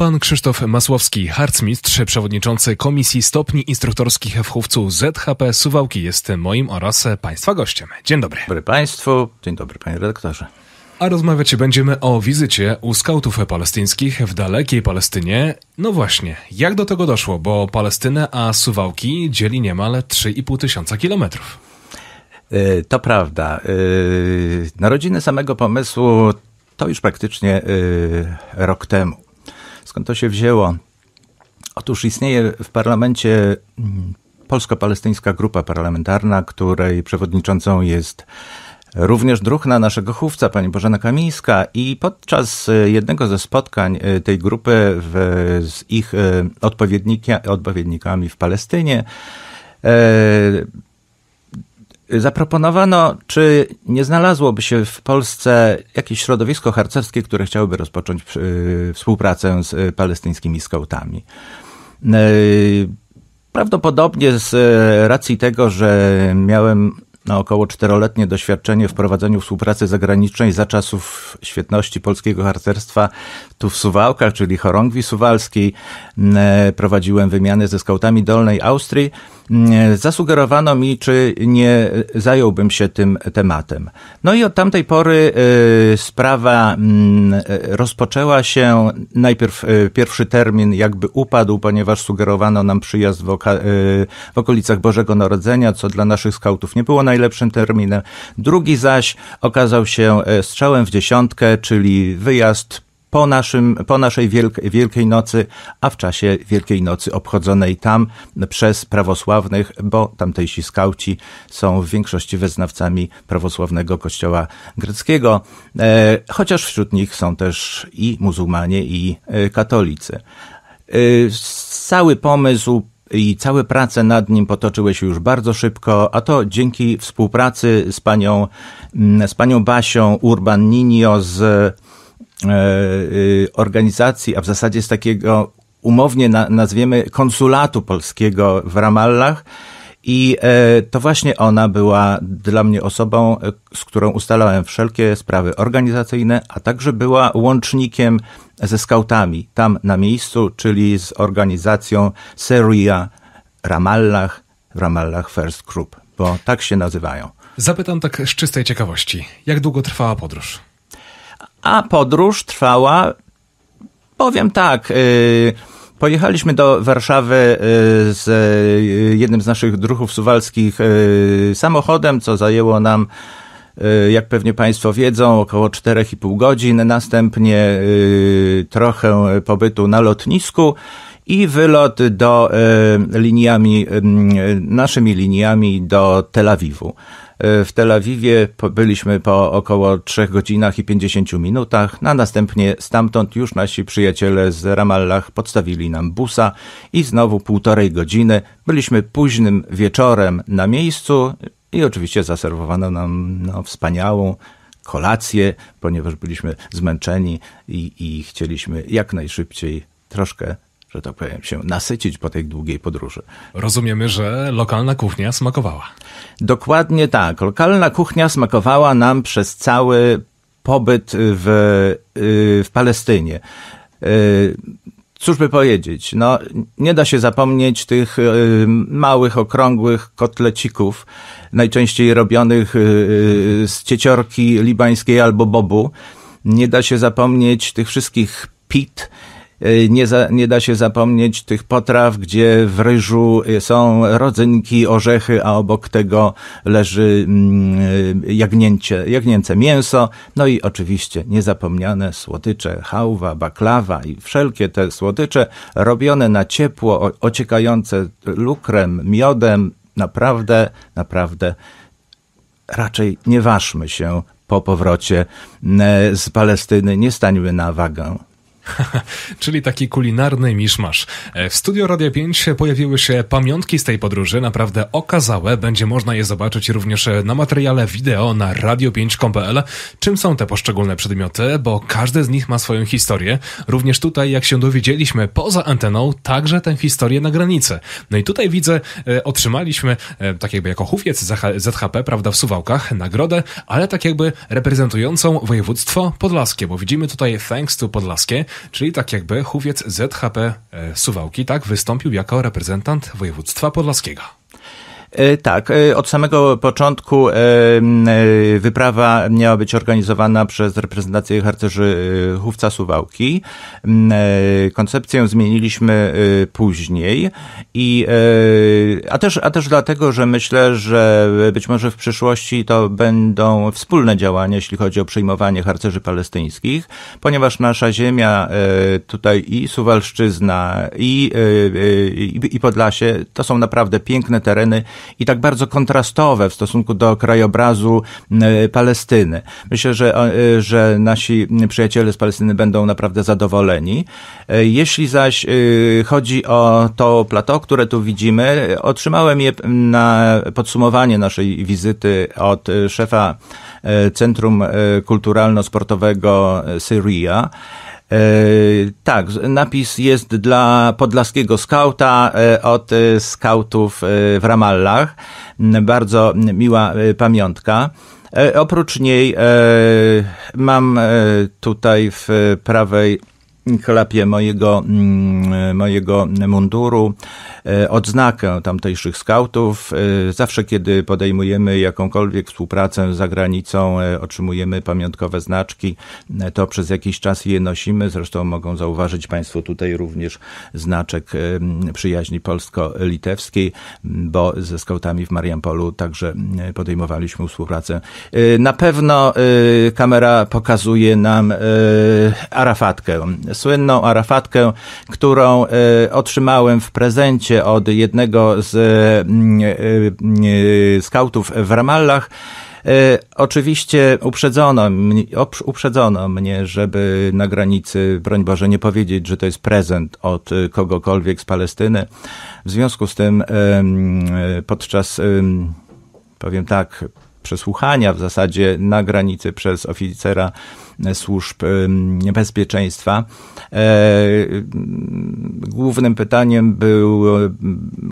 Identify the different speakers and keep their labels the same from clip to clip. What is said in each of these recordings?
Speaker 1: Pan Krzysztof Masłowski, harcmistrz, przewodniczący Komisji Stopni Instruktorskich w Chówcu ZHP Suwałki jest moim oraz Państwa gościem. Dzień dobry. dobry Państwu, dzień dobry Panie redaktorze. A rozmawiać będziemy o wizycie u skautów palestyńskich w dalekiej Palestynie. No właśnie, jak do tego doszło, bo Palestynę a Suwałki dzieli niemal 3,5 tysiąca kilometrów.
Speaker 2: E, to prawda. E, narodziny samego pomysłu to już praktycznie e, rok temu. Skąd to się wzięło? Otóż istnieje w parlamencie mm, polsko-palestyńska grupa parlamentarna, której przewodniczącą jest również druhna naszego chówca, pani Bożena Kamińska i podczas e, jednego ze spotkań e, tej grupy w, z ich e, odpowiednikami w Palestynie Zaproponowano, czy nie znalazłoby się w Polsce jakieś środowisko harcerskie, które chciałoby rozpocząć y, współpracę z y, palestyńskimi skautami? Y, prawdopodobnie z racji tego, że miałem no, około czteroletnie doświadczenie w prowadzeniu współpracy zagranicznej za czasów świetności polskiego harcerstwa tu w Suwałkach, czyli chorągwi suwalskiej. Prowadziłem wymiany ze skautami Dolnej Austrii Mm, zasugerowano mi, czy nie zająłbym się tym tematem. No i od tamtej pory y, sprawa mm, rozpoczęła się. Najpierw y, pierwszy termin jakby upadł, ponieważ sugerowano nam przyjazd w, y, w okolicach Bożego Narodzenia, co dla naszych skautów nie było najlepszym terminem. Drugi zaś okazał się e, strzałem w dziesiątkę, czyli wyjazd po, naszym, po naszej Wielkiej Nocy, a w czasie Wielkiej Nocy obchodzonej tam przez prawosławnych, bo tamtejsi skauci są w większości wyznawcami prawosławnego kościoła greckiego, e, chociaż wśród nich są też i muzułmanie, i e, katolicy. E, cały pomysł i całe prace nad nim potoczyły się już bardzo szybko, a to dzięki współpracy z panią, z panią Basią Urban Ninio z E, e, organizacji, a w zasadzie z takiego umownie nazwiemy konsulatu polskiego w Ramallach. I e, to właśnie ona była dla mnie osobą, z którą ustalałem wszelkie sprawy organizacyjne, a także była łącznikiem ze skautami tam na miejscu, czyli z organizacją Seria Ramallah, Ramallah First Group, bo tak się nazywają.
Speaker 1: Zapytam tak z czystej ciekawości, jak długo trwała podróż?
Speaker 2: a podróż trwała, powiem tak, y, Pojechaliśmy do Warszawy y, z y, jednym z naszych druhów suwalskich samochodem, co zajęło nam, jak pewnie Państwo wiedzą, około 4,5 godzin. Następnie trochę pobytu na lotnisku i wylot do liniami, naszymi liniami do Tel Awiwu. E, w Tel Awiwie byliśmy po około 3 godzinach i 50 minutach, a następnie stamtąd już nasi przyjaciele z Ramallah podstawili nam busa i znowu półtorej godziny byliśmy późnym wieczorem na miejscu i oczywiście zaserwowano nam no, wspaniałą kolację, ponieważ byliśmy zmęczeni i, i chcieliśmy jak najszybciej troszkę że tak powiem, się nasycić po tej długiej podróży.
Speaker 1: Rozumiemy, że lokalna kuchnia smakowała. Dokładnie tak.
Speaker 2: Lokalna kuchnia smakowała nam przez cały pobyt w, y, w Palestynie. Y, cóż by powiedzieć, no nie da się zapomnieć tych y, małych, okrągłych kotlecików, najczęściej robionych z cieciorki libańskiej albo bobu. Nie da się zapomnieć tych wszystkich pit, E, nie, za, nie da się zapomnieć tych potraw, gdzie w ryżu e, są rodzynki, orzechy, a obok tego leży mm, e, jagnięcie, jagnięce mięso. No i oczywiście niezapomniane słodycze, hałwa, baklawa i wszelkie te słodycze robione na ciepło, ociekające lukrem, miodem. Naprawdę, naprawdę raczej nie ważmy się po powrocie z Palestyny, nie stańmy na wagę.
Speaker 1: Czyli taki kulinarny miszmasz. E, w Studio Radio 5 pojawiły się pamiątki z tej podróży, naprawdę okazałe. Będzie można je zobaczyć również e, na materiale wideo na radio5.pl. Czym są te poszczególne przedmioty, bo każdy z nich ma swoją historię. Również tutaj, jak się dowiedzieliśmy poza anteną, także tę historię na granicy. No i tutaj widzę, e, otrzymaliśmy, tak jakby jako hufiec ZHP, prawda, w Suwałkach, nagrodę, ale tak jakby reprezentującą województwo podlaskie, bo widzimy tutaj thanks to podlaskie, czyli tak jakby chówiec ZHP e, Suwałki tak wystąpił jako reprezentant województwa podlaskiego.
Speaker 2: E, tak, e, od samego początku e, wyprawa miała być organizowana przez reprezentację harcerzy Hufca Suwałki. Koncepcję zmieniliśmy później i a też, a też dlatego, że myślę, że być może w przyszłości to będą wspólne działania, jeśli chodzi o przyjmowanie harcerzy palestyńskich, ponieważ nasza ziemia tutaj i Suwalszczyzna i, i, i Podlasie to są naprawdę piękne tereny, i tak bardzo kontrastowe w stosunku do krajobrazu e, Palestyny. Myślę, że, e, że nasi przyjaciele z Palestyny będą naprawdę zadowoleni. E, jeśli zaś chodzi o to plateau, które tu widzimy, otrzymałem je na podsumowanie naszej wizyty od szefa Centrum Kulturalno-Sportowego Syria. E, tak, napis jest dla podlaskiego skauta e, od e, skautów w Ramallach. Bardzo miła pamiątka. Oprócz niej mam tutaj w prawej klapie mojego, mm, mojego munduru, e, odznakę tamtejszych skautów. E, zawsze, kiedy podejmujemy jakąkolwiek współpracę za granicą e, otrzymujemy pamiątkowe znaczki, to przez jakiś czas je nosimy. Zresztą mogą zauważyć Państwo tutaj również znaczek przyjaźni polsko-litewskiej, bo ze skautami w Mariampolu także podejmowaliśmy współpracę. Na pewno kamera pokazuje nam Arafatkę, słynną Arafatkę, którą e, otrzymałem w prezencie od jednego z e, e, skautów w Ramallah. Oczywiście uprzedzono, uprzedzono mnie, żeby na granicy, broń Boże, nie powiedzieć, że to jest prezent od kogokolwiek z Palestyny. W związku z tym podczas, powiem tak, przesłuchania w zasadzie na granicy przez oficera służb bezpieczeństwa. E, głównym pytaniem był,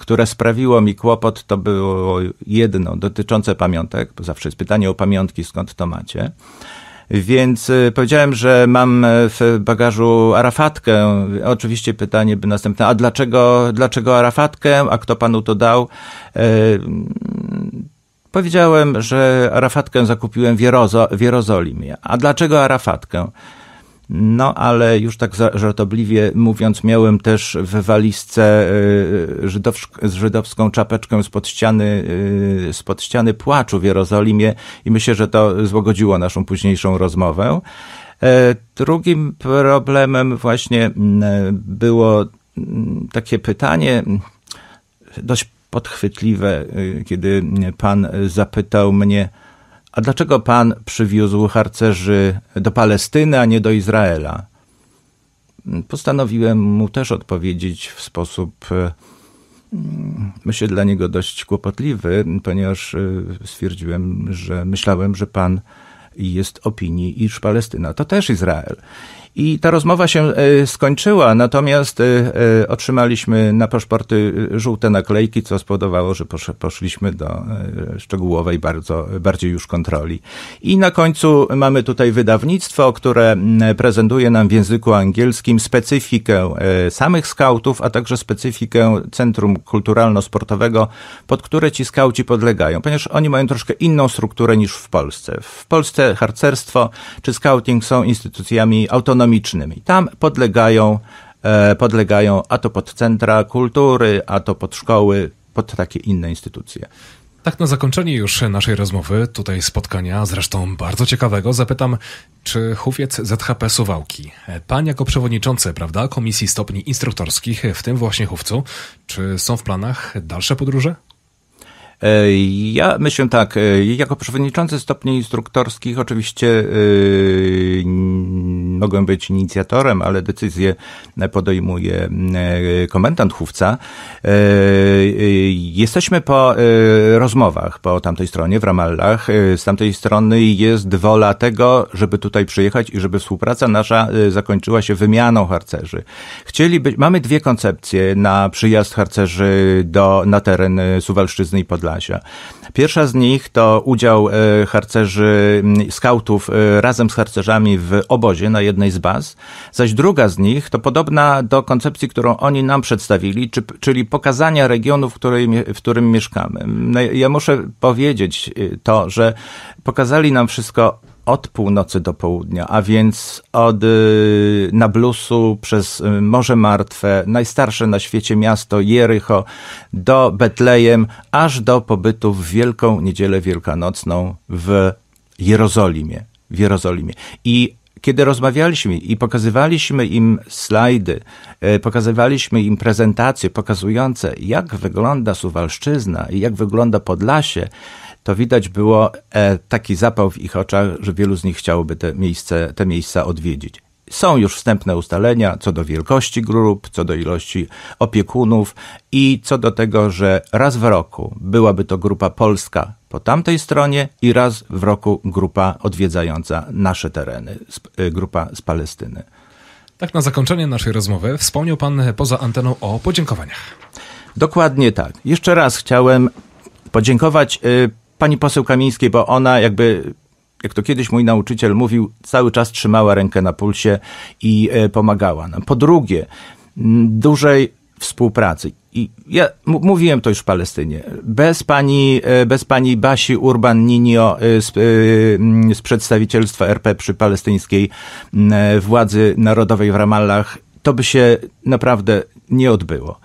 Speaker 2: które sprawiło mi kłopot, to było jedno dotyczące pamiątek, bo zawsze jest pytanie o pamiątki, skąd to macie. Więc y, powiedziałem, że mam e, w bagażu Arafatkę. Oczywiście pytanie by następne, a dlaczego, dlaczego Arafatkę, a kto panu to dał? E, Powiedziałem, że Arafatkę zakupiłem w, Jerozo w Jerozolimie. A dlaczego Arafatkę? No, ale już tak żartobliwie mówiąc, miałem też w walizce y, z żydowską czapeczkę spod ściany, y, spod ściany płaczu w Jerozolimie i myślę, że to złagodziło naszą późniejszą rozmowę. E, drugim problemem właśnie mm, było mm, takie pytanie dość podchwytliwe, y, kiedy pan zapytał mnie, a dlaczego pan przywiózł harcerzy do Palestyny, a nie do Izraela? Postanowiłem mu też odpowiedzieć w sposób, y, myślę, dla niego dość kłopotliwy, ponieważ y, stwierdziłem, że myślałem, że pan jest opinii, iż Palestyna to też Izrael. I ta rozmowa się e, skończyła, natomiast e, e, otrzymaliśmy na paszporty żółte naklejki, co spowodowało, że poszliśmy do szczegółowej bardzo, bardziej już kontroli. I na końcu mamy tutaj wydawnictwo, które prezentuje nam w języku angielskim specyfikę samych skautów, a także specyfikę Centrum Kulturalno-Sportowego, pod które ci skauci podlegają, ponieważ oni mają troszkę inną strukturę niż w Polsce. W Polsce harcerstwo czy skauting są instytucjami autonomicznymi, ekonomicznym. I tam podlegają, e, podlegają a to pod centra kultury, a to pod szkoły, pod takie inne instytucje.
Speaker 1: Tak na zakończenie już naszej rozmowy, tutaj spotkania, zresztą bardzo ciekawego, zapytam, czy hufiec ZHP Suwałki, e, pan jako przewodniczący, prawda, Komisji Stopni Instruktorskich w tym właśnie hufcu, czy są w planach dalsze podróże?
Speaker 2: E, ja myślę tak, jako przewodniczący stopni instruktorskich oczywiście mogłem być inicjatorem, ale decyzję podejmuje e, komendant Chówca. E, e, jesteśmy po rozmowach po tamtej stronie, w Ramallach. Z tamtej strony jest wola tego, żeby tutaj przyjechać i żeby współpraca nasza zakończyła się wymianą harcerzy. Chcieliby, mamy dwie koncepcje na przyjazd harcerzy do, na teren Suwalszczyzny i Podlasia. Pierwsza z nich to udział harcerzy, skautów razem z harcerzami w obozie na jednej z baz, zaś druga z nich to podobna do koncepcji, którą oni nam przedstawili, czy, czyli pokazania regionu, w którym, w którym mieszkamy. No, ja muszę powiedzieć y, to, że pokazali nam wszystko od północy do południa, a więc od y, Nablusu przez y, Morze Martwe, najstarsze na świecie miasto Jericho, do Betlejem, aż do pobytu w Wielką Niedzielę Wielkanocną w Jerozolimie. W Jerozolimie. I kiedy rozmawialiśmy i pokazywaliśmy im slajdy, e, pokazywaliśmy im prezentacje pokazujące, jak wygląda Suwalszczyzna i jak wygląda Podlasie, to widać było e, taki zapał w ich oczach, że wielu z nich chciałoby te, miejsce, te miejsca odwiedzić. Są już wstępne ustalenia co do wielkości grup, co do ilości opiekunów i co do tego, że raz w roku byłaby to grupa polska po tamtej stronie i raz w roku grupa odwiedzająca nasze tereny, y, grupa z Palestyny.
Speaker 1: Tak na zakończenie naszej rozmowy wspomniał Pan poza anteną o podziękowaniach.
Speaker 2: Dokładnie tak. Jeszcze raz chciałem podziękować y, pani poseł Kamińskiej, bo ona jakby jak to kiedyś mój nauczyciel mówił, cały czas trzymała rękę na pulsie i y, pomagała nam. Po drugie, dużej współpracy. I ja mówiłem to już w Palestynie. Bez pani, e, bez pani Basi Urban-Ninio z, e, e, mm, z przedstawicielstwa RP przy palestyńskiej władzy narodowej w Ramallah, to by się naprawdę nie odbyło.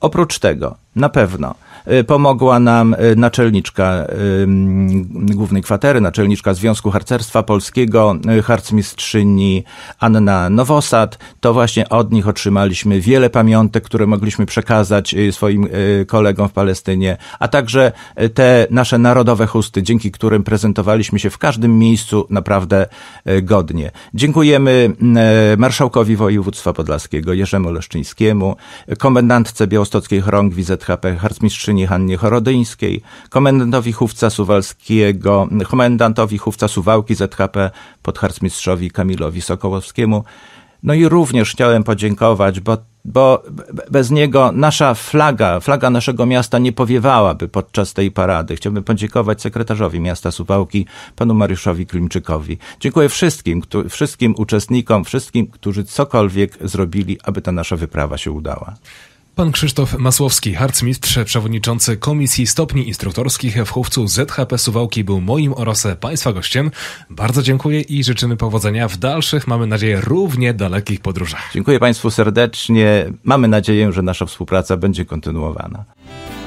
Speaker 2: Oprócz tego, na pewno, Y, pomogła nam y, naczelniczka y, głównej kwatery, naczelniczka Związku Harcerstwa Polskiego, harcmistrzyni Anna Nowosad. To właśnie od nich otrzymaliśmy wiele pamiątek, które mogliśmy przekazać swoim kolegom w Palestynie, a także te nasze narodowe chusty, dzięki którym prezentowaliśmy się w każdym miejscu naprawdę godnie. Dziękujemy marszałkowi województwa podlaskiego Jerzemu Leszczyńskiemu, komendantce białostockiej chorągwi ZHP, harcmistrzyni kapłani Hannie Chorodyńskiej, komendantowi Hufca Suwalskiego, komendantowi Hufca Suwałki pod podharcmistrzowi Kamilowi Sokołowskiemu. No i również chciałem podziękować, bo, bo bez niego nasza flaga, flaga naszego miasta nie powiewałaby podczas tej parady. Chciałbym podziękować sekretarzowi miasta Suwałki, panu Mariuszowi Klimczykowi. Dziękuję wszystkim, kto, wszystkim uczestnikom, wszystkim, którzy cokolwiek zrobili, aby ta nasza wyprawa się udała.
Speaker 1: Pan Krzysztof Masłowski, harcmistrz, przewodniczący Komisji Stopni Instruktorskich w Chówcu ZHP Suwałki był moim oraz Państwa gościem. Bardzo dziękuję i życzymy powodzenia w dalszych, mamy nadzieję, równie dalekich podróżach.
Speaker 2: Dziękuję Państwu serdecznie. Mamy nadzieję, że nasza współpraca będzie kontynuowana.